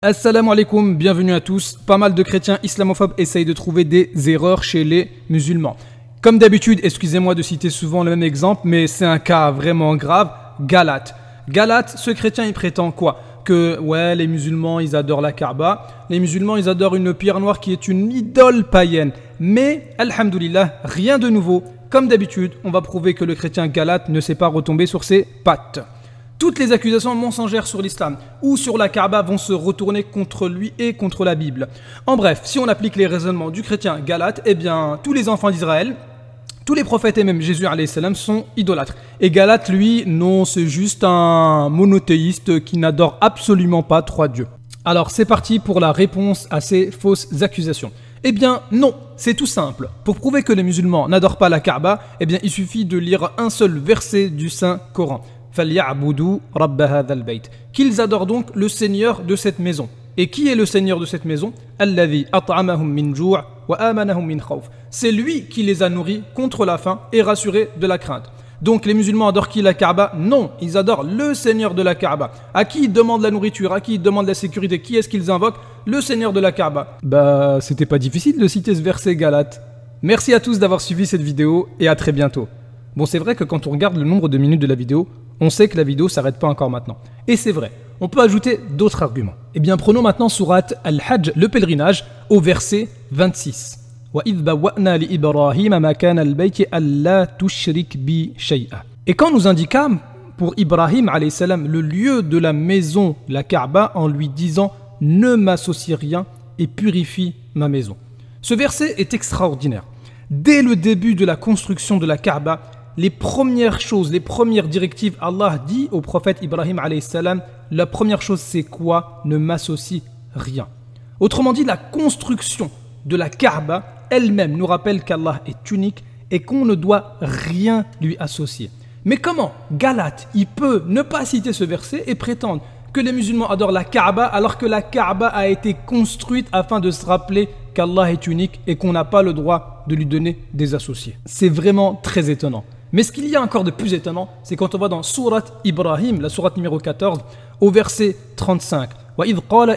Assalamu alaikum, bienvenue à tous. Pas mal de chrétiens islamophobes essayent de trouver des erreurs chez les musulmans. Comme d'habitude, excusez-moi de citer souvent le même exemple, mais c'est un cas vraiment grave, Galate. Galate, ce chrétien, il prétend quoi Que, ouais, les musulmans, ils adorent la Kaaba, les musulmans, ils adorent une pierre noire qui est une idole païenne. Mais, alhamdoulilah, rien de nouveau. Comme d'habitude, on va prouver que le chrétien Galate ne s'est pas retombé sur ses pattes. Toutes les accusations mensongères sur l'islam ou sur la Kaaba vont se retourner contre lui et contre la Bible. En bref, si on applique les raisonnements du chrétien Galate, eh bien, tous les enfants d'Israël, tous les prophètes et même Jésus salam sont idolâtres. Et Galate, lui, non, c'est juste un monothéiste qui n'adore absolument pas trois dieux. Alors c'est parti pour la réponse à ces fausses accusations. Eh bien non, c'est tout simple. Pour prouver que les musulmans n'adorent pas la Kaaba, eh bien il suffit de lire un seul verset du Saint Coran. Qu'ils adorent donc le Seigneur de cette maison. Et qui est le Seigneur de cette maison C'est lui qui les a nourris contre la faim et rassurés de la crainte. Donc les musulmans adorent qui la Kaaba Non, ils adorent le Seigneur de la Kaaba. À qui ils demandent la nourriture À qui ils demandent la sécurité Qui est-ce qu'ils invoquent Le Seigneur de la Kaaba. Bah, c'était pas difficile de citer ce verset Galate. Merci à tous d'avoir suivi cette vidéo et à très bientôt. Bon, c'est vrai que quand on regarde le nombre de minutes de la vidéo, on sait que la vidéo s'arrête pas encore maintenant. Et c'est vrai, on peut ajouter d'autres arguments. Eh bien, prenons maintenant surat Al-Hajj, le pèlerinage, au verset 26. Et quand nous indiquâmes pour Ibrahim salam le lieu de la maison, la Kaaba, en lui disant Ne m'associe rien et purifie ma maison. Ce verset est extraordinaire. Dès le début de la construction de la Kaaba, les premières choses, les premières directives, Allah dit au prophète Ibrahim salam la première chose c'est quoi Ne m'associe rien. Autrement dit, la construction de la Kaaba elle-même nous rappelle qu'Allah est unique et qu'on ne doit rien lui associer. Mais comment Galate, il peut ne pas citer ce verset et prétendre que les musulmans adorent la Kaaba alors que la Kaaba a été construite afin de se rappeler qu'Allah est unique et qu'on n'a pas le droit de lui donner des associés. C'est vraiment très étonnant. Mais ce qu'il y a encore de plus étonnant, c'est quand on voit dans Surat Ibrahim, la Surat numéro 14, au verset 35. al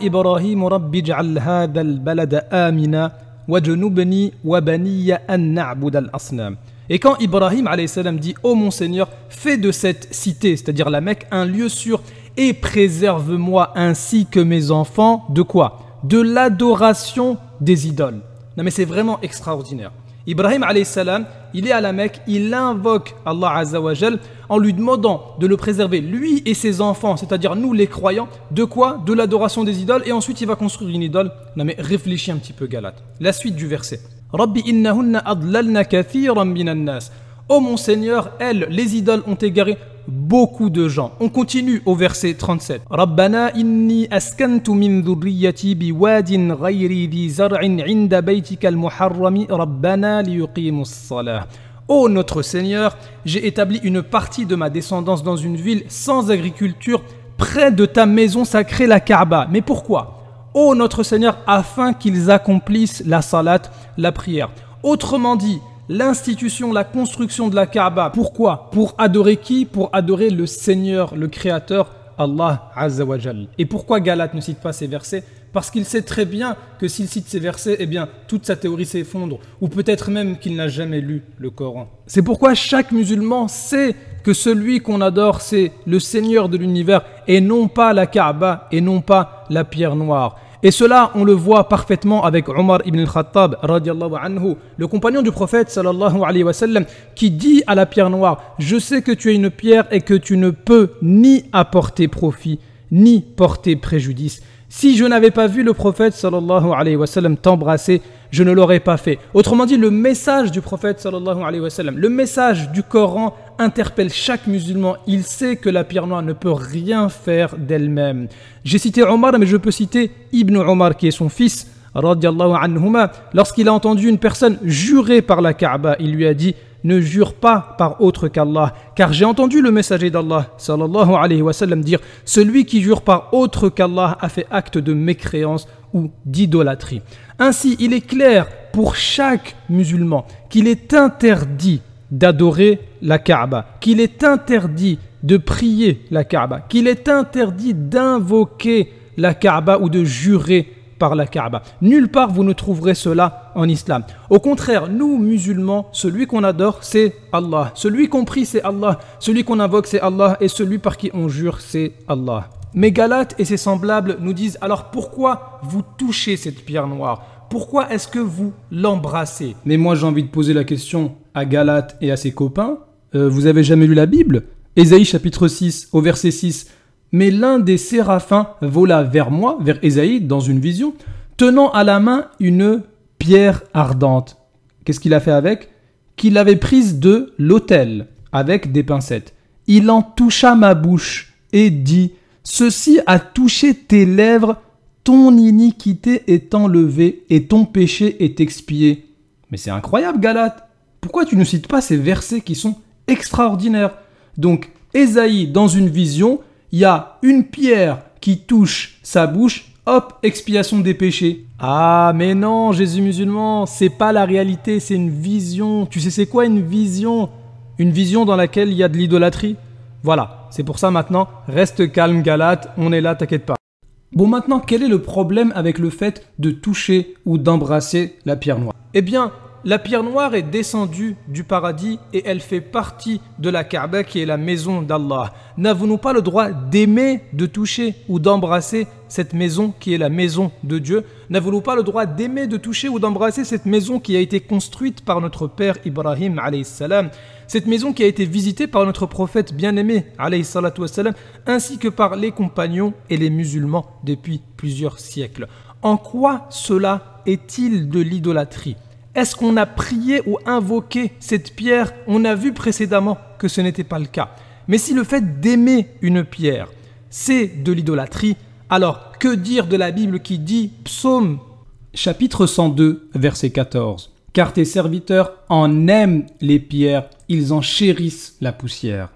Et quand Ibrahim salam dit Ô oh mon Seigneur, fais de cette cité, c'est-à-dire la Mecque, un lieu sûr et préserve-moi ainsi que mes enfants de quoi De l'adoration des idoles. Non mais c'est vraiment extraordinaire. Ibrahim salam, il est à la Mecque, il invoque Allah Azzawajal en lui demandant de le préserver, lui et ses enfants, c'est-à-dire nous les croyants, de quoi De l'adoration des idoles, et ensuite il va construire une idole. Non mais réfléchis un petit peu Galate. La suite du verset. Rabbi innahunna adlalna Oh mon Seigneur, elles, les idoles ont égaré beaucoup de gens. On continue au verset 37. Rabbana inni min 'inda Ô notre Seigneur, j'ai établi une partie de ma descendance dans une ville sans agriculture, près de ta maison sacrée la Kaaba. Mais pourquoi Ô notre Seigneur, afin qu'ils accomplissent la salat, la prière. Autrement dit, l'institution, la construction de la Kaaba. Pourquoi Pour adorer qui Pour adorer le Seigneur, le Créateur, Allah Azzawajal. Et pourquoi Galate ne cite pas ces versets Parce qu'il sait très bien que s'il cite ces versets, eh bien, toute sa théorie s'effondre, ou peut-être même qu'il n'a jamais lu le Coran. C'est pourquoi chaque musulman sait que celui qu'on adore, c'est le Seigneur de l'univers, et non pas la Kaaba, et non pas la pierre noire. Et cela, on le voit parfaitement avec Omar ibn al-Khattab, le compagnon du prophète, qui dit à la pierre noire Je sais que tu es une pierre et que tu ne peux ni apporter profit, ni porter préjudice. Si je n'avais pas vu le prophète, sallallahu t'embrasser, je ne l'aurais pas fait. Autrement dit, le message du prophète sallallahu alayhi wa sallam, le message du Coran interpelle chaque musulman. Il sait que la pierre noire ne peut rien faire d'elle-même. J'ai cité Omar, mais je peux citer Ibn Omar, qui est son fils, lorsqu'il a entendu une personne jurer par la Kaaba, il lui a dit ne jure pas par autre qu'Allah, car j'ai entendu le messager d'Allah, sallallahu alayhi wa sallam, dire Celui qui jure par autre qu'Allah a fait acte de mécréance ou d'idolâtrie. Ainsi, il est clair pour chaque musulman qu'il est interdit d'adorer la Kaaba, qu'il est interdit de prier la Kaaba, qu'il est interdit d'invoquer la Kaaba ou de jurer par la Kaaba. Nulle part vous ne trouverez cela en islam. Au contraire, nous musulmans, celui qu'on adore c'est Allah, celui qu'on prie c'est Allah, celui qu'on invoque c'est Allah et celui par qui on jure c'est Allah. Mais Galate et ses semblables nous disent alors pourquoi vous touchez cette pierre noire Pourquoi est-ce que vous l'embrassez Mais moi j'ai envie de poser la question à Galate et à ses copains. Euh, vous avez jamais lu la Bible Ésaïe chapitre 6 au verset 6. Mais l'un des séraphins vola vers moi, vers Ésaïe, dans une vision, tenant à la main une pierre ardente. Qu'est-ce qu'il a fait avec Qu'il avait prise de l'autel avec des pincettes. Il en toucha ma bouche et dit Ceci a touché tes lèvres, ton iniquité est enlevée et ton péché est expié. Mais c'est incroyable, Galate. Pourquoi tu ne cites pas ces versets qui sont extraordinaires Donc, Esaïe, dans une vision, il y a une pierre qui touche sa bouche, hop, expiation des péchés. Ah, mais non, Jésus musulman, c'est pas la réalité, c'est une vision. Tu sais, c'est quoi une vision Une vision dans laquelle il y a de l'idolâtrie voilà, c'est pour ça maintenant, reste calme Galate, on est là, t'inquiète pas. Bon maintenant, quel est le problème avec le fait de toucher ou d'embrasser la pierre noire Eh bien, la pierre noire est descendue du paradis et elle fait partie de la Kaaba qui est la maison d'Allah. N'avons-nous pas le droit d'aimer, de toucher ou d'embrasser cette maison qui est la maison de Dieu n'avons-nous pas le droit d'aimer, de toucher ou d'embrasser cette maison qui a été construite par notre père Ibrahim salam cette maison qui a été visitée par notre prophète bien-aimé ainsi que par les compagnons et les musulmans depuis plusieurs siècles En quoi cela est-il de l'idolâtrie est-ce qu'on a prié ou invoqué cette pierre On a vu précédemment que ce n'était pas le cas. Mais si le fait d'aimer une pierre, c'est de l'idolâtrie, alors, que dire de la Bible qui dit Psaume chapitre 102, verset 14 Car tes serviteurs en aiment les pierres, ils en chérissent la poussière.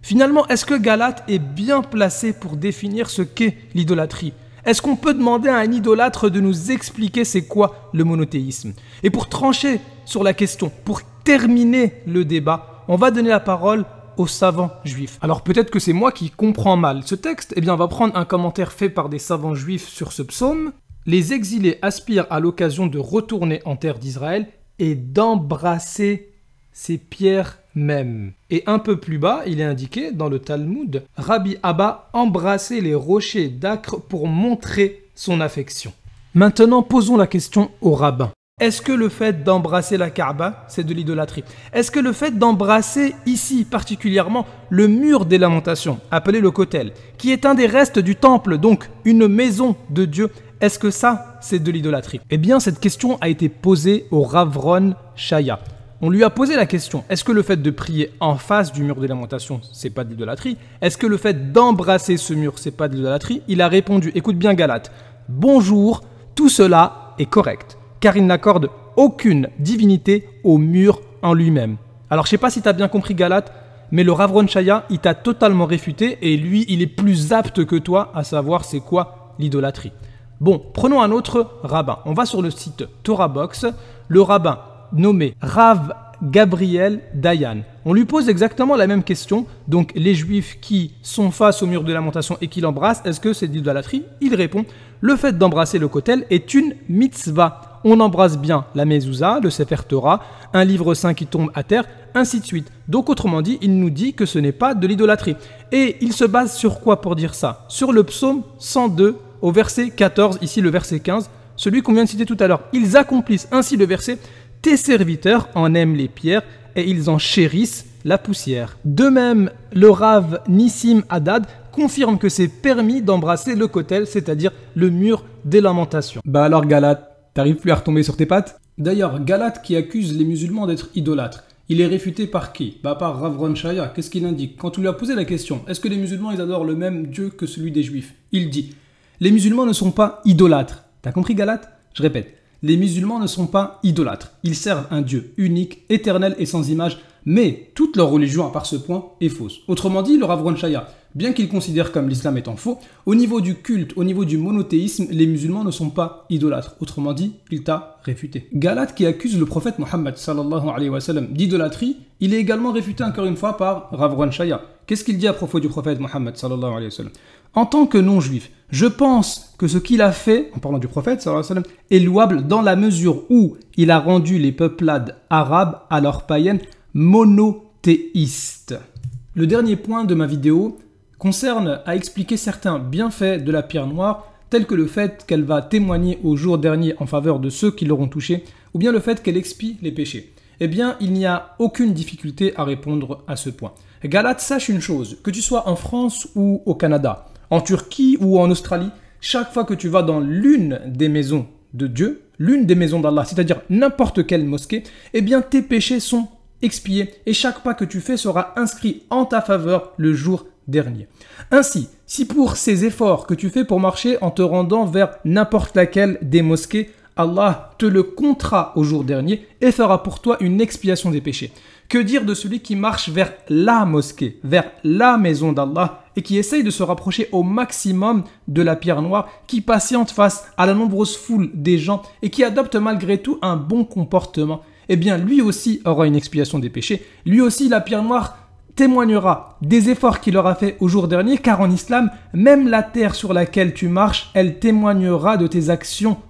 Finalement, est-ce que Galate est bien placé pour définir ce qu'est l'idolâtrie Est-ce qu'on peut demander à un idolâtre de nous expliquer c'est quoi le monothéisme Et pour trancher sur la question, pour terminer le débat, on va donner la parole savants juifs. Alors peut-être que c'est moi qui comprends mal ce texte, eh bien on va prendre un commentaire fait par des savants juifs sur ce psaume. Les exilés aspirent à l'occasion de retourner en terre d'Israël et d'embrasser ces pierres mêmes. Et un peu plus bas, il est indiqué dans le Talmud, Rabbi Abba embrassait les rochers d'Acre pour montrer son affection. Maintenant, posons la question au rabbin. Est-ce que le fait d'embrasser la Kaaba, c'est de l'idolâtrie Est-ce que le fait d'embrasser ici particulièrement le mur des lamentations, appelé le Kotel, qui est un des restes du temple, donc une maison de Dieu, est-ce que ça, c'est de l'idolâtrie Eh bien, cette question a été posée au Ravron Shaya. On lui a posé la question est-ce que le fait de prier en face du mur des lamentations, c'est pas de l'idolâtrie Est-ce que le fait d'embrasser ce mur, c'est pas de l'idolâtrie Il a répondu écoute bien, Galate, bonjour, tout cela est correct car il n'accorde aucune divinité au mur en lui-même. Alors je sais pas si tu as bien compris Galat, mais le Rav Ronchaya, il t'a totalement réfuté et lui, il est plus apte que toi à savoir c'est quoi l'idolâtrie. Bon, prenons un autre rabbin. On va sur le site Torah Box, le rabbin nommé Rav Gabriel Dayan. On lui pose exactement la même question. Donc, les juifs qui sont face au mur de lamentation et qui l'embrassent, est-ce que c'est de l'idolâtrie Il répond Le fait d'embrasser le Kotel est une mitzvah on embrasse bien la Mezouza, le Sefer Torah, un livre saint qui tombe à terre, ainsi de suite. Donc autrement dit, il nous dit que ce n'est pas de l'idolâtrie. Et il se base sur quoi pour dire ça Sur le psaume 102 au verset 14, ici le verset 15, celui qu'on vient de citer tout à l'heure. Ils accomplissent ainsi le verset Tes serviteurs en aiment les pierres et ils en chérissent la poussière. De même, le rave Nissim Haddad confirme que c'est permis d'embrasser le kotel, c'est-à-dire le mur des lamentations. Bah alors Galate, t'arrives plus à retomber sur tes pattes D'ailleurs, Galate qui accuse les musulmans d'être idolâtres, il est réfuté par qui Bah par Rav qu'est-ce qu'il indique Quand on lui a posé la question, est-ce que les musulmans ils adorent le même Dieu que celui des juifs Il dit, les musulmans ne sont pas idolâtres. T'as compris Galate Je répète, les musulmans ne sont pas idolâtres. Ils servent un Dieu unique, éternel et sans image, mais toute leur religion à part ce point est fausse. Autrement dit, le Rav Shaya, bien qu'il considère comme l'islam étant faux, au niveau du culte, au niveau du monothéisme, les musulmans ne sont pas idolâtres. Autrement dit, il t'a réfuté. Galat qui accuse le prophète Mohammed d'idolâtrie, il est également réfuté encore une fois par Rav Shaya. Qu'est-ce qu'il dit à propos du prophète Mohammed En tant que non-juif, je pense que ce qu'il a fait, en parlant du prophète, est louable dans la mesure où il a rendu les peuplades arabes à leur païenne, monothéiste. Le dernier point de ma vidéo concerne à expliquer certains bienfaits de la pierre noire, tels que le fait qu'elle va témoigner au jour dernier en faveur de ceux qui l'auront touchée, ou bien le fait qu'elle expie les péchés. Eh bien, il n'y a aucune difficulté à répondre à ce point. Galate, sache une chose, que tu sois en France ou au Canada, en Turquie ou en Australie, chaque fois que tu vas dans l'une des maisons de Dieu, l'une des maisons d'Allah, c'est-à-dire n'importe quelle mosquée, eh bien tes péchés sont expié et chaque pas que tu fais sera inscrit en ta faveur le jour dernier. Ainsi, si pour ces efforts que tu fais pour marcher en te rendant vers n'importe laquelle des mosquées, Allah te le comptera au jour dernier et fera pour toi une expiation des péchés. Que dire de celui qui marche vers la mosquée, vers la maison d'Allah et qui essaye de se rapprocher au maximum de la pierre noire, qui patiente face à la nombreuse foule des gens et qui adopte malgré tout un bon comportement eh bien lui aussi aura une expiation des péchés, lui aussi la pierre noire témoignera des efforts qu'il aura fait au jour dernier, car en islam, même la terre sur laquelle tu marches, elle témoignera de tes actions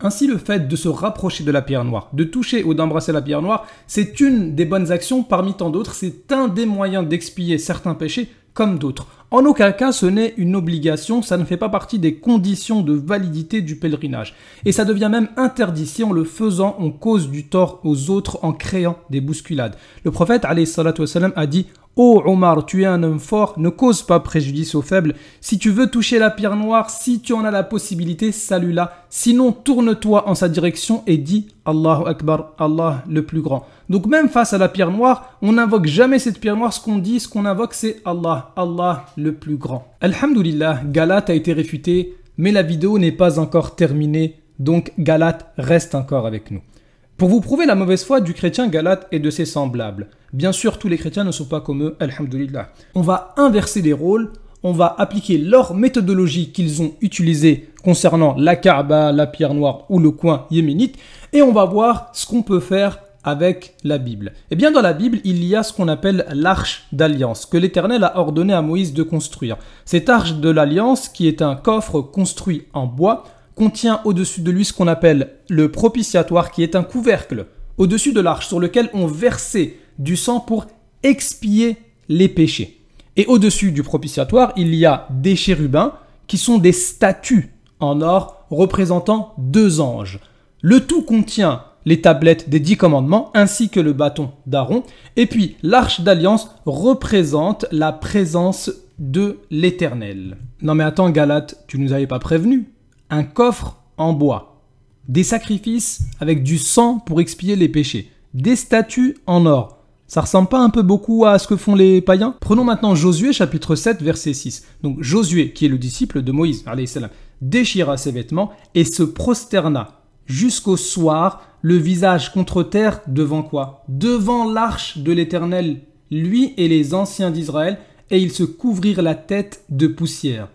Ainsi, le fait de se rapprocher de la pierre noire, de toucher ou d'embrasser la pierre noire, c'est une des bonnes actions parmi tant d'autres, c'est un des moyens d'expier certains péchés comme d'autres. En aucun cas, ce n'est une obligation, ça ne fait pas partie des conditions de validité du pèlerinage. Et ça devient même interdit si en le faisant, on cause du tort aux autres en créant des bousculades. Le prophète a dit oh Omar, tu es un homme fort, ne cause pas préjudice aux faibles. Si tu veux toucher la pierre noire, si tu en as la possibilité, salut la Sinon, tourne-toi en sa direction et dis Allahu Akbar, Allah le plus grand. Donc même face à la pierre noire, on n'invoque jamais cette pierre noire. Ce qu'on dit, ce qu'on invoque, c'est Allah, Allah le plus grand. Alhamdulillah, Galat a été réfuté, mais la vidéo n'est pas encore terminée. Donc Galat reste encore avec nous. Pour vous prouver la mauvaise foi du chrétien galate et de ses semblables, bien sûr tous les chrétiens ne sont pas comme eux, alhamdulillah. On va inverser les rôles, on va appliquer leur méthodologie qu'ils ont utilisée concernant la Kaaba, la pierre noire ou le coin yéménite, et on va voir ce qu'on peut faire avec la Bible. Et eh bien, dans la Bible, il y a ce qu'on appelle l'arche d'alliance, que l'Éternel a ordonné à Moïse de construire. Cette arche de l'alliance, qui est un coffre construit en bois, contient au-dessus de lui ce qu'on appelle le propitiatoire, qui est un couvercle au-dessus de l'arche sur lequel on versait du sang pour expier les péchés. Et au-dessus du propitiatoire, il y a des chérubins qui sont des statues en or représentant deux anges. Le tout contient les tablettes des dix commandements ainsi que le bâton d'Aaron. Et puis l'arche d'alliance représente la présence de l'Éternel. Non mais attends Galate, tu nous avais pas prévenu un coffre en bois, des sacrifices avec du sang pour expier les péchés, des statues en or. Ça ressemble pas un peu beaucoup à ce que font les païens Prenons maintenant Josué chapitre 7 verset 6. Donc Josué, qui est le disciple de Moïse, déchira ses vêtements et se prosterna jusqu'au soir, le visage contre terre devant quoi Devant l'arche de l'Éternel, lui et les anciens d'Israël, et ils se couvrirent la tête de poussière.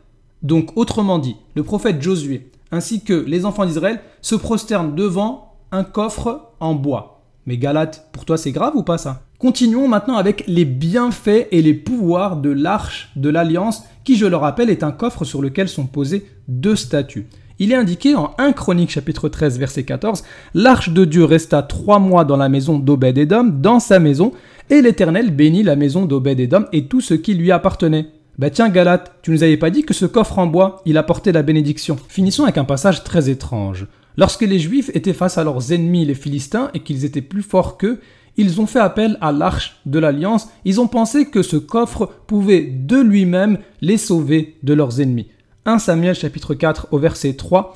Donc autrement dit, le prophète Josué ainsi que les enfants d'Israël se prosternent devant un coffre en bois. Mais Galate, pour toi c'est grave ou pas ça Continuons maintenant avec les bienfaits et les pouvoirs de l'arche de l'alliance qui, je le rappelle, est un coffre sur lequel sont posées deux statues. Il est indiqué en 1 Chronique chapitre 13 verset 14, L'arche de Dieu resta trois mois dans la maison d'Obed-Edom, dans sa maison, et l'Éternel bénit la maison d'Obed-Edom et tout ce qui lui appartenait. Bah tiens Galate, tu nous avais pas dit que ce coffre en bois, il apportait la bénédiction. Finissons avec un passage très étrange. Lorsque les Juifs étaient face à leurs ennemis les Philistins et qu'ils étaient plus forts qu'eux, ils ont fait appel à l'arche de l'alliance, ils ont pensé que ce coffre pouvait de lui-même les sauver de leurs ennemis. 1 Samuel chapitre 4 au verset 3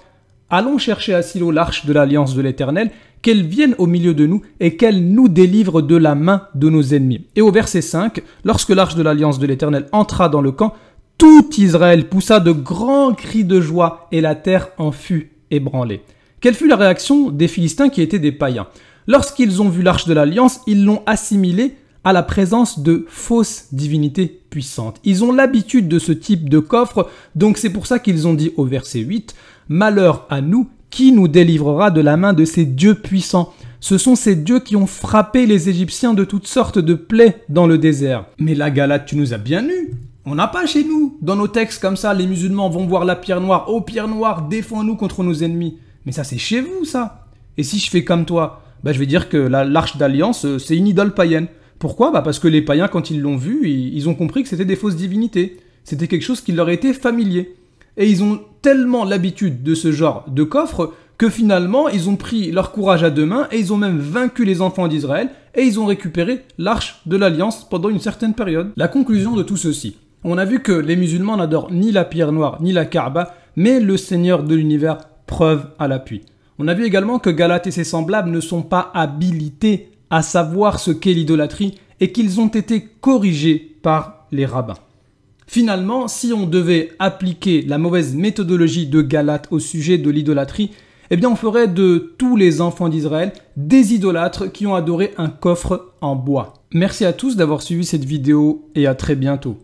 Allons chercher à Silo l'arche de l'alliance de l'Éternel, qu'elle vienne au milieu de nous et qu'elle nous délivre de la main de nos ennemis. Et au verset 5, lorsque l'arche de l'alliance de l'Éternel entra dans le camp, tout Israël poussa de grands cris de joie et la terre en fut ébranlée. Quelle fut la réaction des Philistins qui étaient des païens Lorsqu'ils ont vu l'arche de l'alliance, ils l'ont assimilée à la présence de fausses divinités puissantes. Ils ont l'habitude de ce type de coffre, donc c'est pour ça qu'ils ont dit au verset 8, Malheur à nous qui nous délivrera de la main de ces dieux puissants Ce sont ces dieux qui ont frappé les Égyptiens de toutes sortes de plaies dans le désert. Mais la Galate, tu nous as bien eus on n'a pas chez nous, dans nos textes comme ça, les musulmans vont voir la pierre noire. oh, pierre noire, défends-nous contre nos ennemis. Mais ça, c'est chez vous, ça. Et si je fais comme toi, bah, je vais dire que l'arche d'alliance, euh, c'est une idole païenne. Pourquoi bah, Parce que les païens, quand ils l'ont vue, ils, ont compris que c'était des fausses divinités. C'était quelque chose qui leur était familier. Et ils ont tellement l'habitude de ce genre de coffre que finalement, ils ont pris leur courage à deux mains et ils ont même vaincu les enfants d'Israël et ils ont récupéré l'arche de l'alliance pendant une certaine période. La conclusion de tout ceci. On a vu que les musulmans n'adorent ni la pierre noire ni la Kaaba, mais le Seigneur de l'univers, preuve à l'appui. On a vu également que Galate et ses semblables ne sont pas habilités à savoir ce qu'est l'idolâtrie et qu'ils ont été corrigés par les rabbins. Finalement, si on devait appliquer la mauvaise méthodologie de Galate au sujet de l'idolâtrie, eh bien on ferait de tous les enfants d'Israël des idolâtres qui ont adoré un coffre en bois. Merci à tous d'avoir suivi cette vidéo et à très bientôt.